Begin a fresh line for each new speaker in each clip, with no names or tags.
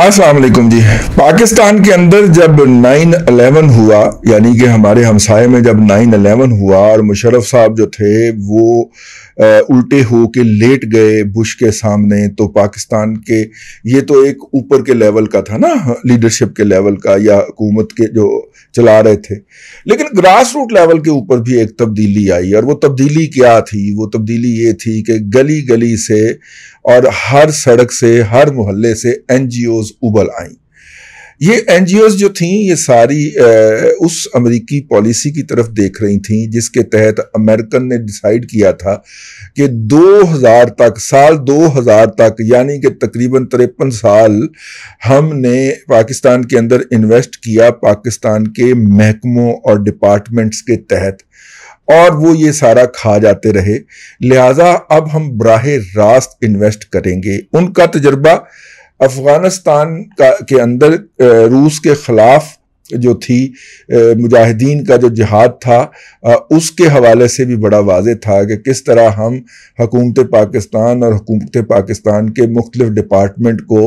असलम जी पाकिस्तान के अंदर जब 9/11 हुआ यानी कि हमारे हमसाए में जब 9/11 हुआ और मुशरफ साहब जो थे वो उल्टे हो के लेट गए बुश के सामने तो पाकिस्तान के ये तो एक ऊपर के लेवल का था ना लीडरशिप के लेवल का या हुकूमत के जो चला रहे थे लेकिन ग्रास रूट लेवल के ऊपर भी एक तब्दीली आई और वो तब्दीली क्या थी वो तब्दीली ये थी कि गली गली से और हर सड़क से हर मोहल्ले से एन उबल आईं ये एन जो थीं ये सारी ए, उस अमेरिकी पॉलिसी की तरफ देख रही थी जिसके तहत अमेरिकन ने डिसाइड किया था कि 2000 तक साल 2000 तक यानी कि तकरीबन तिरपन साल हमने पाकिस्तान के अंदर इन्वेस्ट किया पाकिस्तान के महकमों और डिपार्टमेंट्स के तहत और वो ये सारा खा जाते रहे लिहाजा अब हम बरह रास्त इन्वेस्ट करेंगे उनका तजर्बा अफगानिस्तान का के अंदर रूस के ख़िलाफ़ जो थी मुजाहिदीन का जो जिहाद था उसके हवाले से भी बड़ा वाज था कि किस तरह हम हकूमत पाकिस्तान और हकूमत पाकिस्तान के मुख्तलिफ डिपार्टमेंट को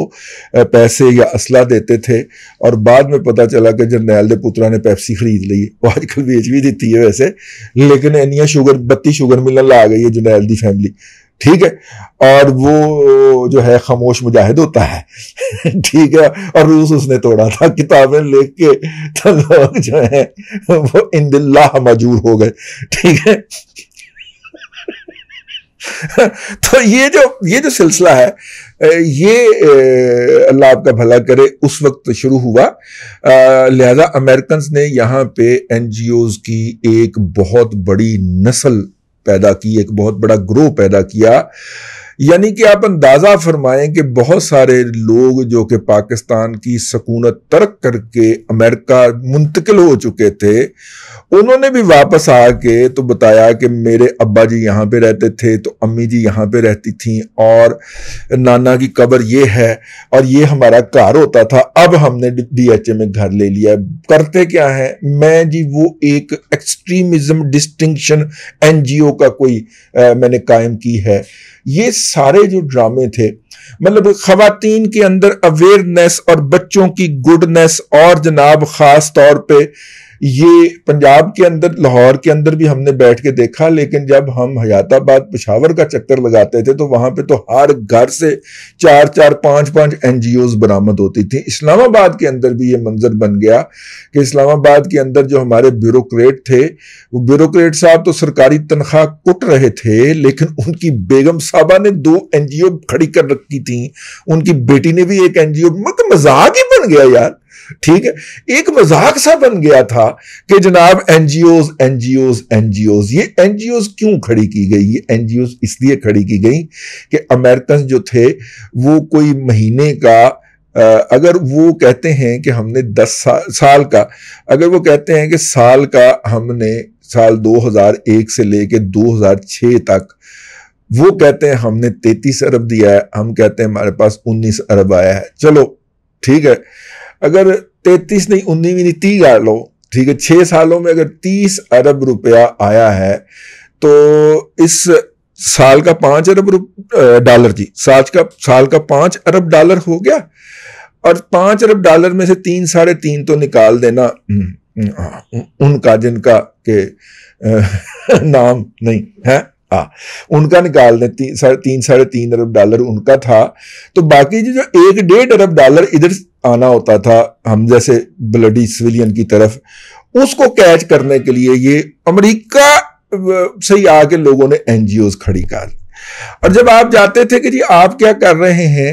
पैसे या असला देते थे और बाद में पता चला कि जरनैल दे पुत्रा ने पैप्सी ख़रीद ली वो आजकल बेच भी देती है वैसे लेकिन इनिया शुगर बत्ती शुगर मिलन ला गई है जरनैल दी फैमिली ठीक है और वो जो है खामोश मुजाहिद होता है ठीक है और रूस उसने तोड़ा था किताबें लिख के तो लोग जो है वो इन इंदिल्ला मजूर हो गए ठीक है तो ये जो ये जो सिलसिला है ये अल्लाह आपका भला करे उस वक्त तो शुरू हुआ लिहाजा अमेरिकन ने यहाँ पे एन की एक बहुत बड़ी नस्ल पैदा की एक बहुत बड़ा ग्रोह पैदा किया यानी कि आप अंदाज़ा फरमाएं कि बहुत सारे लोग जो कि पाकिस्तान की सकूनत तर्क करके अमेरिका मुंतकिल हो चुके थे उन्होंने भी वापस आके तो बताया कि मेरे अब्बा जी यहाँ पे रहते थे तो अम्मी जी यहाँ पे रहती थी और नाना की कबर ये है और ये हमारा घर होता था अब हमने डीएचए में घर ले लिया करते क्या है मैं जी वो एक एक्सट्रीमिज्म डिस्टिंक्शन एनजीओ का कोई आ, मैंने कायम की है ये सारे जो ड्रामे थे मतलब खातन के अंदर अवेयरनेस और बच्चों की गुडनेस और जनाब खास तौर पे ये पंजाब के अंदर लाहौर के अंदर भी हमने बैठ के देखा लेकिन जब हम हयाताबाद पिशावर का चक्कर लगाते थे तो वहां पे तो हर घर से चार चार पांच पांच ओज बरामद होती थी इस्लामाबाद के अंदर भी ये मंजर बन गया कि इस्लामाबाद के अंदर जो हमारे ब्यूरोक्रेट थे वो ब्यूरोक्रेट साहब तो सरकारी तनख्वाह कुट रहे थे लेकिन उनकी बेगम साहबा ने दो एनजीओ खड़ी कर रखी थी उनकी बेटी ने भी एक एनजीओ मजाक ही बन गया यार ठीक है एक मजाक सा बन गया था कि जनाब एनजीओज एनजीओज एनजीओज ये एनजीओज क्यों खड़ी की गई ये एनजीओज इसलिए खड़ी की गई कि अमेरिकन जो थे वो कोई महीने का अगर वो कहते हैं कि हमने दस साल साल का अगर वो कहते हैं कि साल का हमने साल 2001 से लेके 2006 तक वो कहते हैं हमने 33 अरब दिया है हम कहते हैं हमारे पास 19 अरब आया है चलो ठीक है अगर तैतीस नहीं उन्नीवी नहीं तीस लो ठीक है छः सालों में अगर तीस अरब रुपया आया है तो इस साल का पाँच अरब डॉलर जी साल का साल का पाँच अरब डॉलर हो गया और पाँच अरब डॉलर में से तीन साढ़े तीन तो निकाल देना हम्म, हम्म, हाँ, उनका जिनका के नाम नहीं है हाँ उनका निकाल दें ती, सार, तीन साढ़े तीन अरब डॉलर उनका था तो बाकी जो एक डेढ़ अरब डॉलर इधर आना होता था हम जैसे ब्लडी सिविलियन की तरफ उसको कैच करने के लिए ये अमेरिका से ही आके लोगों ने एनजीओ खड़ी कर ली और जब आप जाते थे कि जी आप क्या कर रहे हैं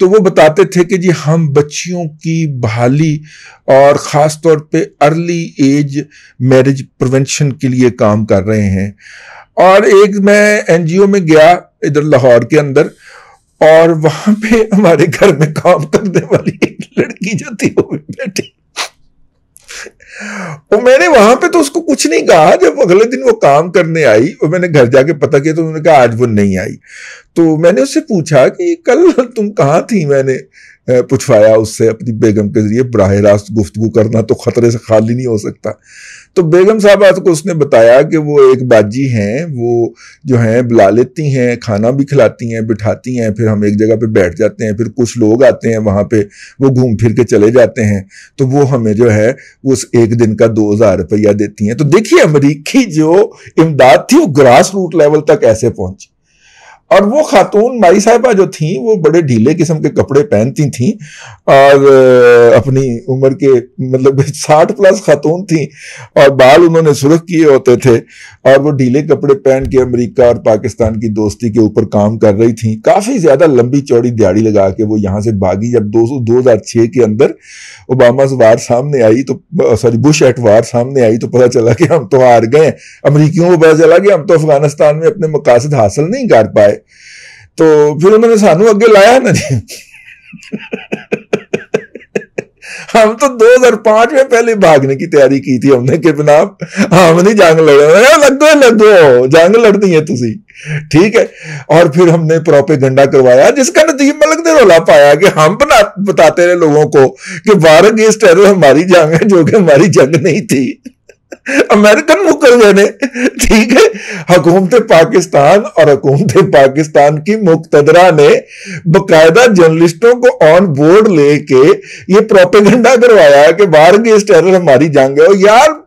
तो वो बताते थे कि जी हम बच्चियों की बहाली और ख़ास तौर पे अर्ली एज मैरिज प्रिवेंशन के लिए काम कर रहे हैं और एक मैं एनजीओ में गया इधर लाहौर के अंदर और वहां पे हमारे घर में काम करने वाली एक लड़की जो थी वो भी बैठी वो मैंने वहां पे तो उसको कुछ नहीं कहा जब अगले दिन वो काम करने आई और मैंने घर जाके पता किया तो उन्होंने कहा आज वो नहीं आई तो मैंने उससे पूछा कि कल तुम कहाँ थी मैंने पूछवाया उससे अपनी बेगम के जरिए बराह रास्त गुफ्तु करना तो खतरे से खाली नहीं हो सकता तो बेगम साहब को उसने बताया कि वो एक बाजी हैं वो जो हैं बुला लेती हैं खाना भी खिलाती हैं बिठाती हैं फिर हम एक जगह पे बैठ जाते हैं फिर कुछ लोग आते हैं वहाँ पे वो घूम फिर के चले जाते हैं तो वो हमें जो है उस एक दिन का दो हज़ार रुपया देती हैं तो देखिए अमरीकी जो इमदाद थी वो ग्रास रूट लेवल तक ऐसे पहुँची और वो खातून माई साहिबा जो थी वो बड़े ढीले किस्म के कपड़े पहनती थी और अपनी उम्र के मतलब साठ प्लस खातून थी और बाल उन्होंने सुरख किए होते थे और वो ढीले कपड़े पहन के अमेरिका और पाकिस्तान की दोस्ती के ऊपर काम कर रही थी काफ़ी ज़्यादा लंबी चौड़ी दिहाड़ी लगा के वो यहाँ से भागी जब दो सौ दो हज़ार छः के अंदर ओबामा वार सामने आई तो सॉरी बुश एट वार सामने आई तो पता चला कि हम तो हार गए अमरीकियों को पता चला कि हम तो अफगानिस्तान में अपने मकासद हासिल नहीं कर पाए ਤੋ तो फिर उन्होंने सानू अगे लाया ना जी हम तो 2005 में पहले भागने की तैयारी की थी हमने कि बिना हम नहीं जंग लड़े लगो लगो जंग लड़नी है तुसी ठीक है और फिर हमने प्रॉपर गंडा करवाया जिसका नदीम मलक ने रोला पाया कि हम बना बताते रहे लोगों को कि भारत गेस्ट टेरर हमारी जंग है जो कि हमारी जंग नहीं थी अमेरिकन मुकदमे ने ठीक है हकूमत पाकिस्तान और हकूमत पाकिस्तान की मुख्तदरा ने बकायदा जर्नलिस्टों को ऑन बोर्ड लेके ये प्रोपेगेंडा करवाया कि बाहर गेस टेरर हमारी जंग है और यार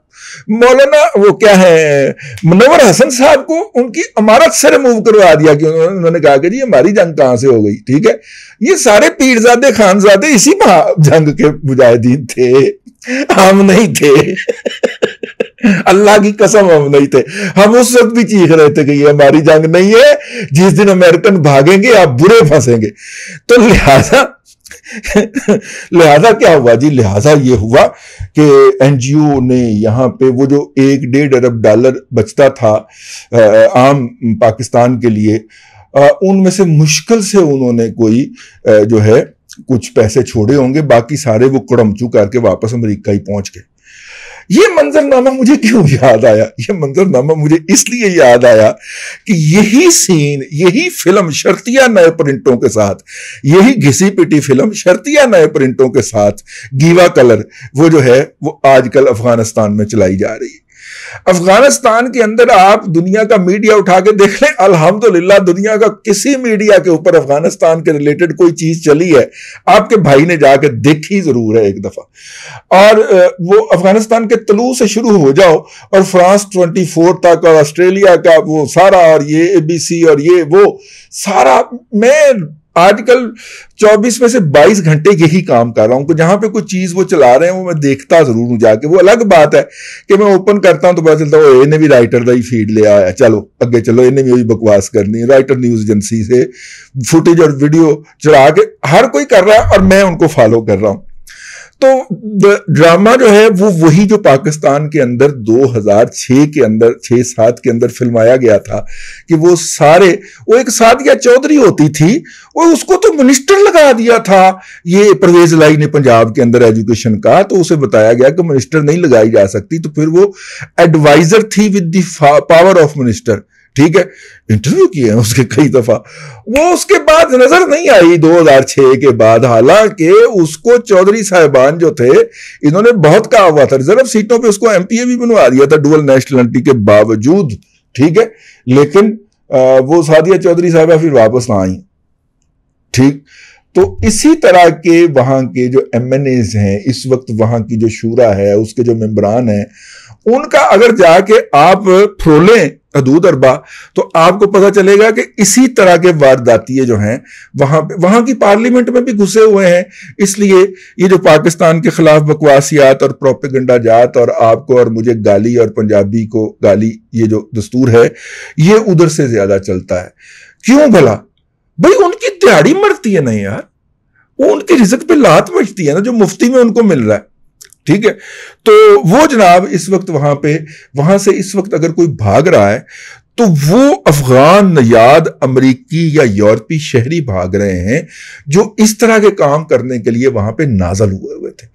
मौलाना वो क्या है मनवर हसन साहब को उनकी अमारत से रिमूव करवा दिया कि उन्होंने कहा कि जी हमारी जंग कहां से हो गई ठीक है ये सारे पीरजादे खानजादे इसी जंग के मुजाहिदीन थे हम नहीं थे अल्लाह की कसम हम नहीं थे हम उस वक्त भी चीख रहे थे कि ये हमारी जंग नहीं है जिस दिन अमेरिकन भागेंगे आप बुरे फंसेंगे तो लिहाजा लिहाजा क्या हुआ जी लिहाजा ये हुआ कि एनजीओ ने यहां पे वो जो एक डेढ़ अरब डॉलर बचता था आम पाकिस्तान के लिए उनमें से मुश्किल से उन्होंने कोई जो है कुछ पैसे छोड़े होंगे बाकी सारे वो कुड़मचू करके वापस अमरीका ही पहुंच गए ये मंजरनामा मुझे क्यों याद आया ये मंजरनामा मुझे इसलिए याद आया कि यही सीन यही फिल्म शर्तिया नए प्रिंटों के साथ यही घिसी पिटी फिल्म शर्तिया नए प्रिंटों के साथ गीवा कलर वो जो है वो आजकल अफगानिस्तान में चलाई जा रही है अफगानिस्तान के अंदर आप दुनिया का मीडिया उठा के देख लें अल्हम्दुलिल्लाह दुनिया का किसी मीडिया के ऊपर अफगानिस्तान के रिलेटेड कोई चीज चली है आपके भाई ने जाके देखी जरूर है एक दफा और वो अफगानिस्तान के तलू से शुरू हो जाओ और फ्रांस ट्वेंटी फोर तक और ऑस्ट्रेलिया का वो सारा और ये ए और ये वो सारा मैं आजकल 24 में से 22 घंटे यही काम कर रहा हूं कि जहां पे कोई चीज वो चला रहे हैं वो मैं देखता जरूर हूं जाके वो अलग बात है कि मैं ओपन करता हूं तो पता चलता है इन्हें भी राइटर का ही फीड ले आया चलो अगे चलो इन्हें भी वही बकवास करनी है राइटर न्यूज एजेंसी से फुटेज और वीडियो चला के हर कोई कर रहा है और मैं उनको फॉलो कर रहा हूं तो ड्रामा जो है वो वही जो पाकिस्तान के अंदर 2006 के अंदर छः सात के अंदर फिल्माया गया था कि वो सारे वो एक सादिया चौधरी होती थी और उसको तो मिनिस्टर लगा दिया था ये परवेज लाई ने पंजाब के अंदर एजुकेशन का तो उसे बताया गया कि मिनिस्टर नहीं लगाई जा सकती तो फिर वो एडवाइजर थी with the power of minister ठीक है इंटरव्यू किए हैं उसके कई दफा वो उसके बाद नजर नहीं आई 2006 के बाद हालांकि उसको चौधरी साहिबान जो थे इन्होंने बहुत कहा हुआ था रिजर्व सीटों पे उसको एमपीए भी बनवा दिया था डुअल नेशनलिटी के बावजूद ठीक है लेकिन आ, वो सादिया चौधरी साहिबा फिर वापस ना आई ठीक तो इसी तरह के वहां के जो एम हैं इस वक्त वहां की जो शूरा है उसके जो मेम्बरान हैं उनका अगर जाके आप फ्रोलें हदूद अरबा तो आपको पता चलेगा कि इसी तरह के वारदाती जो हैं वहां पे वहां की पार्लियामेंट में भी घुसे हुए हैं इसलिए ये जो पाकिस्तान के खिलाफ बकवासियात और प्रोपेगंडा जात और आपको और मुझे गाली और पंजाबी को गाली ये जो दस्तूर है ये उधर से ज्यादा चलता है क्यों भला भाई उनकी दिहाड़ी मरती है ना यार वो उनके रिजक पे लात मचती है ना जो मुफ्ती में उनको मिल रहा है ठीक है तो वो जनाब इस वक्त वहां पे वहां से इस वक्त अगर कोई भाग रहा है तो वो अफगान नयाद अमरीकी या यूरोपी शहरी भाग रहे हैं जो इस तरह के काम करने के लिए वहां पे नाजल हुए हुए थे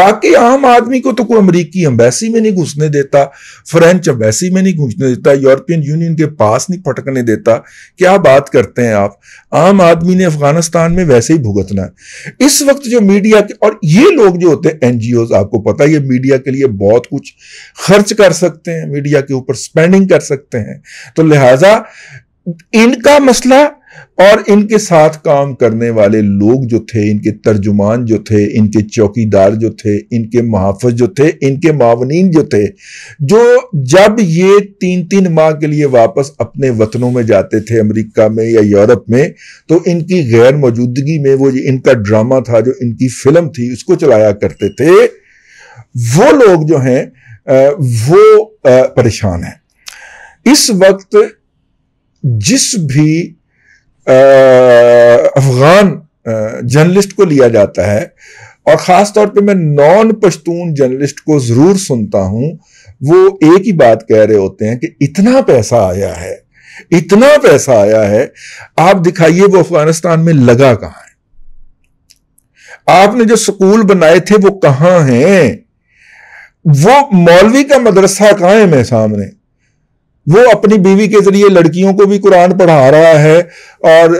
बाकी आम आदमी को तो कोई अमरीकी अम्बेसी में नहीं घुसने देता फ्रेंच अम्बेसी में नहीं घुसने देता यूरोपियन यूनियन के पास नहीं फटकने देता क्या बात करते हैं आप आम आदमी ने अफगानिस्तान में वैसे ही भुगतना है इस वक्त जो मीडिया के और ये लोग जो होते हैं एनजीओ आपको पता है ये मीडिया के लिए बहुत कुछ खर्च कर सकते हैं मीडिया के ऊपर स्पेंडिंग कर सकते हैं तो लिहाजा इनका मसला और इनके साथ काम करने वाले लोग जो थे इनके तर्जुमान जो थे इनके चौकीदार जो थे इनके महाफज जो थे इनके मावनीन जो थे जो जब ये तीन तीन माह के लिए वापस अपने वतनों में जाते थे अमेरिका में या यूरोप में तो इनकी गैर मौजूदगी में वो इनका ड्रामा था जो इनकी फिल्म थी उसको चलाया करते थे वो लोग जो हैं वो परेशान हैं इस वक्त जिस भी अफगान जर्नलिस्ट को लिया जाता है और ख़ास तौर पे मैं नॉन पश्तून जर्नलिस्ट को ज़रूर सुनता हूं वो एक ही बात कह रहे होते हैं कि इतना पैसा आया है इतना पैसा आया है आप दिखाइए वो अफगानिस्तान में लगा कहां है आपने जो स्कूल बनाए थे वो कहाँ हैं वो मौलवी का मदरसा कहां है सामने वो अपनी बीवी के जरिए लड़कियों को भी कुरान पढ़ा रहा है और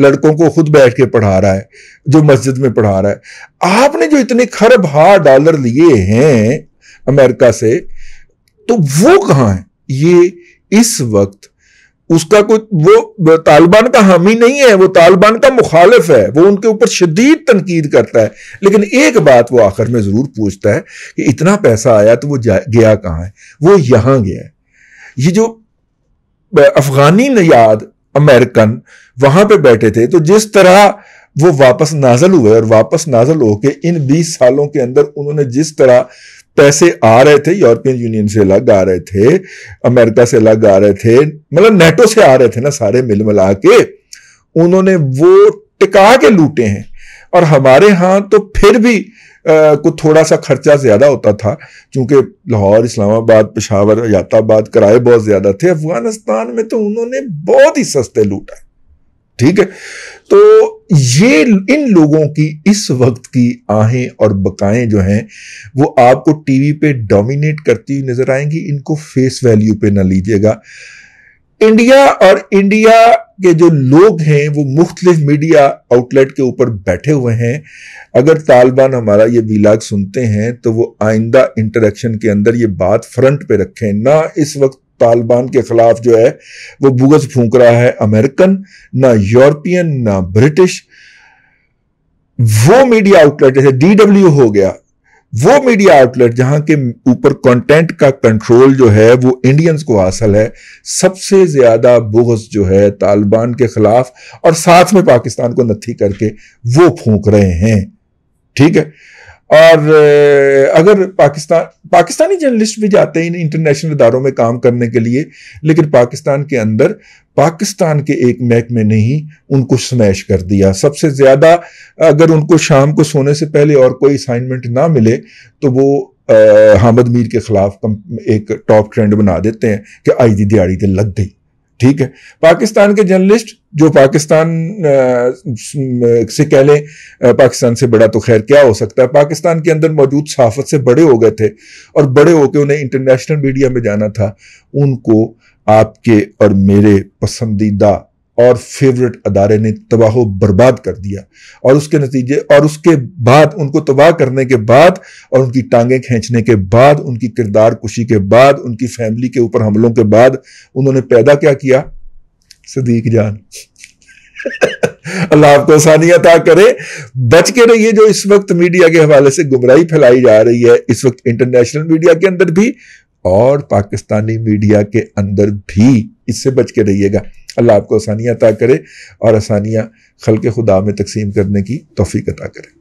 लड़कों को खुद बैठ के पढ़ा रहा है जो मस्जिद में पढ़ा रहा है आपने जो इतने खरब हा डॉलर लिए हैं अमेरिका से तो वो कहाँ है ये इस वक्त उसका कोई वो तालिबान का हामी नहीं है वो तालिबान का मुखालिफ है वो उनके ऊपर शदीद तनकीद करता है लेकिन एक बात वो आखिर में ज़रूर पूछता है कि इतना पैसा आया तो वो गया कहाँ है वो यहाँ गया है ये जो अफगानी नयाद अमेरिकन वहां पे बैठे थे तो जिस तरह वो वापस नाजल हुए और वापस नाजल होके इन 20 सालों के अंदर उन्होंने जिस तरह पैसे आ रहे थे यूरोपियन यूनियन से अलग आ रहे थे अमेरिका से अलग आ रहे थे मतलब नेटो से आ रहे थे ना सारे मिल मिला के उन्होंने वो टिका के लूटे हैं और हमारे यहां तो फिर भी को थोड़ा सा खर्चा ज़्यादा होता था क्योंकि लाहौर इस्लामाबाद पेशावर याताबाद किराए बहुत ज़्यादा थे अफगानिस्तान में तो उन्होंने बहुत ही सस्ते लूटा ठीक है तो ये इन लोगों की इस वक्त की आहें और बकाएं जो हैं वो आपको टीवी पे डोमिनेट करती हुई नजर आएंगी इनको फेस वैल्यू पे ना लीजिएगा इंडिया और इंडिया के जो लोग हैं वो मुख्तलिफ मीडिया आउटलेट के ऊपर बैठे हुए हैं अगर तालिबान हमारा ये विलाग सुनते हैं तो वो आइंदा इंटरेक्शन के अंदर ये बात फ्रंट पे रखें ना इस वक्त तालिबान के खिलाफ जो है वो बुगज फूंक रहा है अमेरिकन ना यूरोपियन ना ब्रिटिश वो मीडिया आउटलेट जैसे डब्ल्यू हो गया वो मीडिया आउटलेट जहां के ऊपर कंटेंट का कंट्रोल जो है वो इंडियंस को हासिल है सबसे ज्यादा बोहस जो है तालिबान के खिलाफ और साथ में पाकिस्तान को नथी करके वो फूंक रहे हैं ठीक है और अगर पाकिस्तान पाकिस्तानी जर्नलिस्ट भी जाते हैं इन इंटरनेशनल इदारों में काम करने के लिए लेकिन पाकिस्तान के अंदर पाकिस्तान के एक महकमे ने ही उनको स्मैश कर दिया सबसे ज़्यादा अगर उनको शाम को सोने से पहले और कोई असाइनमेंट ना मिले तो वो हामद मीर के खिलाफ एक टॉप ट्रेंड बना देते हैं कि आई दी दिहाड़ी तो लग गई ठीक है पाकिस्तान के जर्नलिस्ट जो पाकिस्तान से कह लें पाकिस्तान से बड़ा तो खैर क्या हो सकता है पाकिस्तान के अंदर मौजूद सहाफत से बड़े हो गए थे और बड़े होकर उन्हें इंटरनेशनल मीडिया में जाना था उनको आपके और मेरे पसंदीदा और फेवरेट अदारे ने तबाह बर्बाद कर दिया और उसके नतीजे और उसके बाद उनको तबाह करने के बाद और उनकी टांगें खींचने के बाद उनकी किरदार कुशी के बाद उनकी फैमिली के ऊपर हमलों के बाद उन्होंने पैदा क्या किया सदीक जान अल्लाह आपको आसानी अता करे बच के रहिए जो इस वक्त मीडिया के हवाले से गुमराही फैलाई जा रही है इस वक्त इंटरनेशनल मीडिया के अंदर भी और पाकिस्तानी मीडिया के अंदर भी इससे बच के रहिएगा अल्लाह आपको आसानियाँ अता करे और आसानियाँ खल के खुदा में तकसीम करने की तोफ़ी अता करे